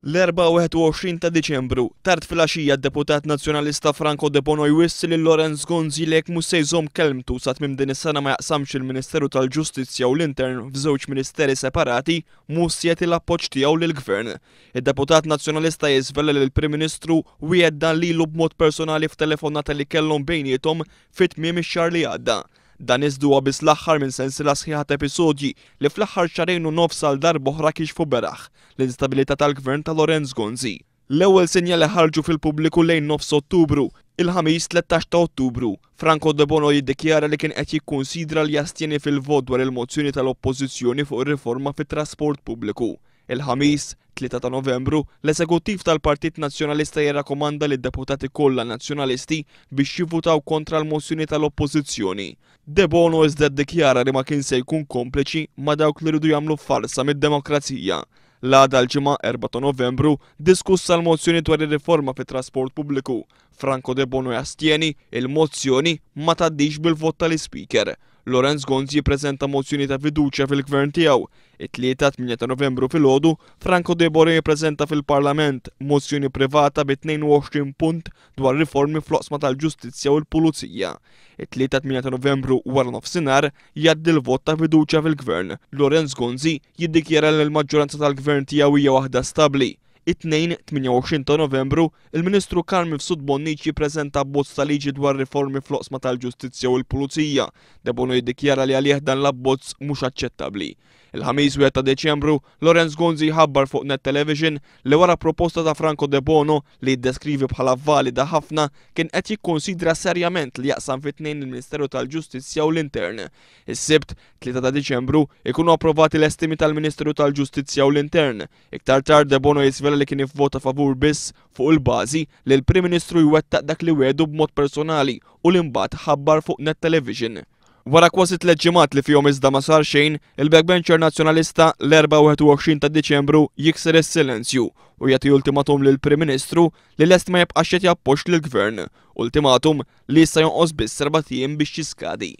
L-24 ta' Diċembru, tard fil-axija deputat nazjonalista Franco De Bono jwissil il Lorenz Gonzilek musejżom kelmtu sa' tmim din is-sena ma jaqsamx il-Ministeru tal-Ġustizzja u l-Intern f'żewġ ministeri separati mussjeti l-appoġġ tiegħu lill-Gvern. Id-deputat nazjonalista jiżvella lil prim Ministru wieħed dan lilu b'mod personali f'telefonata li kellhom bejnietom fit-tmiem ix-xahar li għadda. Dan iżduwa biss l-aħħar minn sensila sħiħat episodji li fl-aħħar xarejn u nofs għal dar boħra kixfu beraħ l-instabilità tal-gvern ta' Lorenz Gonzi. L-ewwel li ħarġu fil-pubbliku lejn nofs Ottubru il ħamijs 13 ta' Ottubru, Franco De Bono jiddikjara li kien qed jikkunsidra li jastjeni fil-vot dwar il-mozzjoni tal-oppożizzjoni fuq ir-riforma fit-trasport pubbliku. Il-ħamis 3 ta' novembru, l-eżekuttiv tal-Partit Nazzjonalista jirrakkomanda lid deputati kollha nazzjonalisti biex jivvutaw kontra l-mozzjoni tal-oppożizzjoni. De Bono iżda ddikjara li ma kien se jkun kompliċi ma dawk li rridu jagħmlu farsa mid-demokrazija. L-għada l-ġimgħa 4 ta' Novembru diskussa l-mozzjoni dwar ir-riforma fit-trasport pubbliku. Franco De Bono jastieni il-mozzjoni ma taddix bil-vot tal-Speaker. Lorenz Gonzi jiprezenta mozzjoni ta' fiduċa fil-gvern tiegħu. It-tlieta 8 ta' Novembru fil-ħodu, Franco Bore jiprezenta fil-Parlament mozzjoni privata bi 22 punt dwar riformi fl-oqsma tal-ġustizzja u l-pulizija. It-tlieta 8 ta' Novembru wara nofsinhar jaddi l-vot ta' fiduċja fil-gvern. Lorenz Gonzi jiddikjera l-maġġoranza tal-gvern tiegħu hija waħda stabli it-2-28 ta' novembru, il-Ministru Karmi Fsud Bonnici prezenta abbozz ta' liġi dwar riformi fl tal-ġustizzja u l-pulizija, debonu jiddikjara li għalih dan l-abbozz mhux aċċettabbli. Il-ħamis 1 ta' Deċembru, Lorenz Gonzi ħabbar fuq Net Television li wara proposta ta' Franco De Bono li jiddeskrivi bħala valida ħafna kien qed jikkonsidra serjament li jaqsam fit-tnejn il-Ministeru tal-Ġustizzja u l-Intern. Is-Sibt, 3 ta' Deċembru, ikunu approvati l-estimi tal ministeru tal-Ġustizzja u l-Intern. Iktar tard De Bono jisvela li kien ivvota favur biss fuq il-bażi li l-Prim Ministru jwettaq dak li wedu b'mod personali u l-imbagħad ħabbar fuq Net Television. Wara kważi tliet ġimgħat li fihom iżda ma sar xejn, il-backbencher nazzjonalista l-24 ta' Diċembru jikser is-silenzju u jagħti ultimatum lil Prim Ministru li lest ma jibqax qed jappoġġ lill-Gvern, ultimatum li issa jonqos biss serba' biex jiskadi.